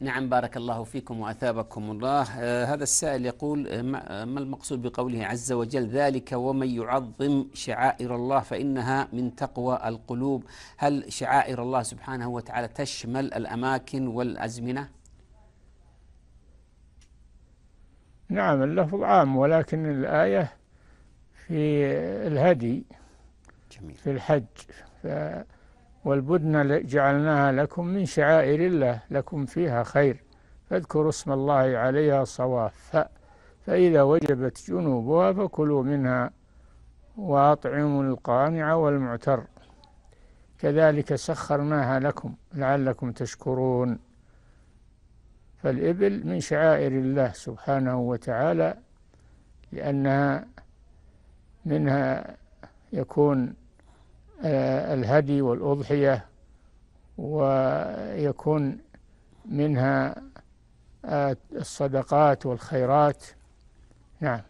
نعم بارك الله فيكم وأثابكم الله آه، هذا السائل يقول آه، آه، ما المقصود بقوله عز وجل ذلك ومن يعظم شعائر الله فإنها من تقوى القلوب هل شعائر الله سبحانه وتعالى تشمل الأماكن والأزمنة نعم اللفظ عام ولكن الآية في الهدي جميل. في الحج ف والبدن جعلناها لكم من شعائر الله لكم فيها خير فاذكروا اسم الله عليها صواف فإذا وجبت جنوبها فكلوا منها وأطعموا القانع والمعتر كذلك سخرناها لكم لعلكم تشكرون فالإبل من شعائر الله سبحانه وتعالى لأنها منها يكون آه، الهدي والأضحية ويكون منها آه، الصدقات والخيرات نعم